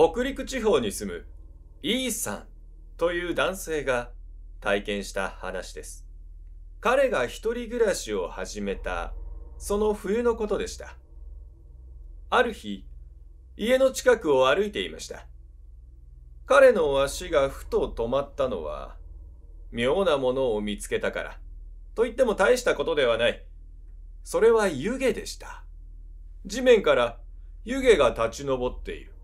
北陸地方に住む E さんという男性が体験した話です。彼が一人暮らしを始めたその冬のことでした。ある日、家の近くを歩いていました。彼の足がふと止まったのは、妙なものを見つけたから。と言っても大したことではない。それは湯気でした。地面から湯気が立ち上っている。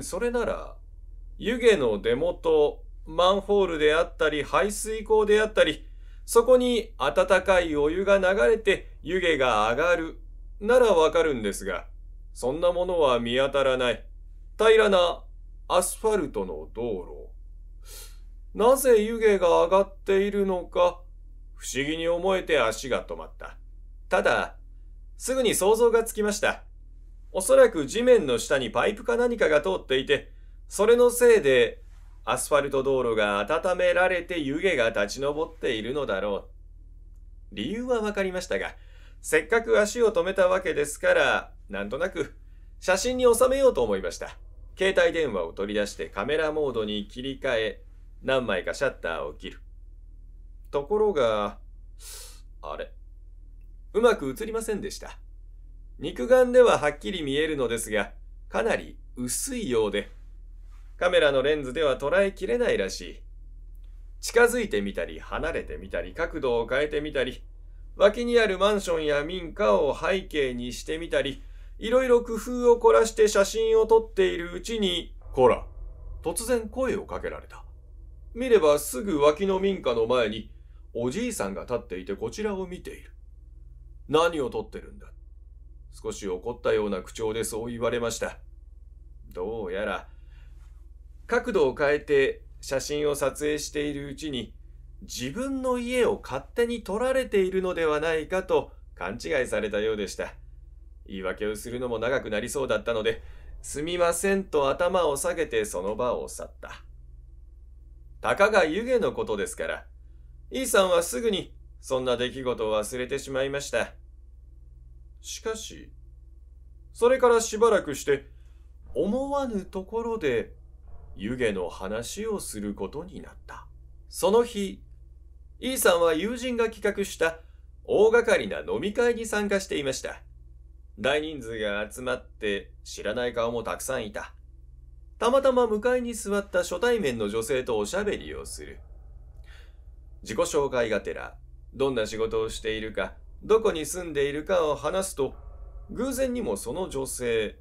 それなら、湯気の出元、マンホールであったり、排水口であったり、そこに温かいお湯が流れて湯気が上がる、ならわかるんですが、そんなものは見当たらない。平らなアスファルトの道路。なぜ湯気が上がっているのか、不思議に思えて足が止まった。ただ、すぐに想像がつきました。おそらく地面の下にパイプか何かが通っていて、それのせいでアスファルト道路が温められて湯気が立ち上っているのだろう。理由はわかりましたが、せっかく足を止めたわけですから、なんとなく写真に収めようと思いました。携帯電話を取り出してカメラモードに切り替え、何枚かシャッターを切る。ところが、あれ、うまく映りませんでした。肉眼でははっきり見えるのですが、かなり薄いようで、カメラのレンズでは捉えきれないらしい。近づいてみたり、離れてみたり、角度を変えてみたり、脇にあるマンションや民家を背景にしてみたり、いろいろ工夫を凝らして写真を撮っているうちに、こら、突然声をかけられた。見ればすぐ脇の民家の前に、おじいさんが立っていてこちらを見ている。何を撮ってるんだ少し怒ったような口調でそう言われました。どうやら、角度を変えて写真を撮影しているうちに、自分の家を勝手に取られているのではないかと勘違いされたようでした。言い訳をするのも長くなりそうだったので、すみませんと頭を下げてその場を去った。たかが湯気のことですから、E さんはすぐにそんな出来事を忘れてしまいました。しかし、それからしばらくして、思わぬところで湯気の話をすることになった。その日、E さんは友人が企画した大掛かりな飲み会に参加していました。大人数が集まって知らない顔もたくさんいた。たまたま向かいに座った初対面の女性とおしゃべりをする。自己紹介がてら、どんな仕事をしているか、どこに住んでいるかを話すと、偶然にもその女性、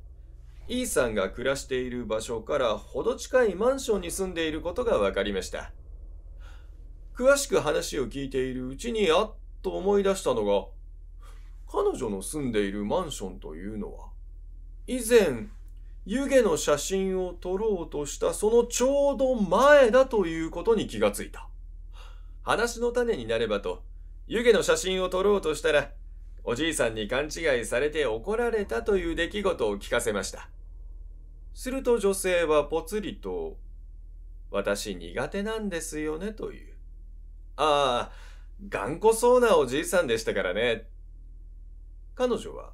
E さんが暮らしている場所からほど近いマンションに住んでいることが分かりました。詳しく話を聞いているうちにあっと思い出したのが、彼女の住んでいるマンションというのは、以前、湯気の写真を撮ろうとしたそのちょうど前だということに気がついた。話の種になればと湯気の写真を撮ろうとしたら、おじいさんに勘違いされて怒られたという出来事を聞かせました。すると女性はぽつりと、私苦手なんですよねという。ああ、頑固そうなおじいさんでしたからね。彼女は、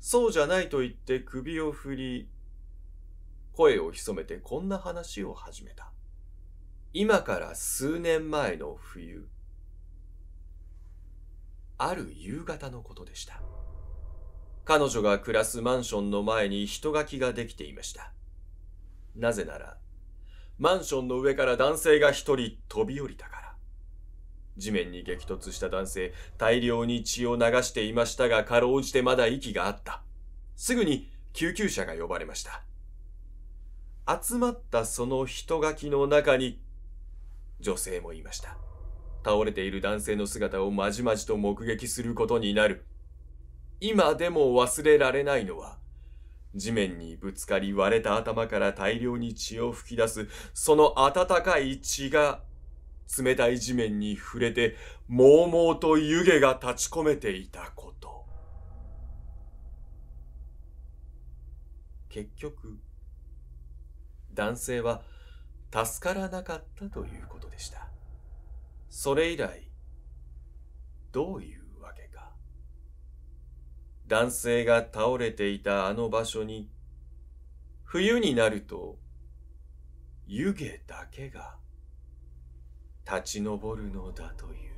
そうじゃないと言って首を振り、声を潜めてこんな話を始めた。今から数年前の冬。ある夕方のことでした。彼女が暮らすマンションの前に人垣ができていました。なぜなら、マンションの上から男性が一人飛び降りたから。地面に激突した男性、大量に血を流していましたが、かろうじてまだ息があった。すぐに救急車が呼ばれました。集まったその人垣の中に、女性もいました。倒れている男性の姿をまじまじと目撃することになる。今でも忘れられないのは、地面にぶつかり割れた頭から大量に血を噴き出す、その温かい血が、冷たい地面に触れて、もうもうと湯気が立ち込めていたこと。結局、男性は助からなかったということでした。それ以来、どういうわけか。男性が倒れていたあの場所に、冬になると、湯気だけが立ち上るのだという。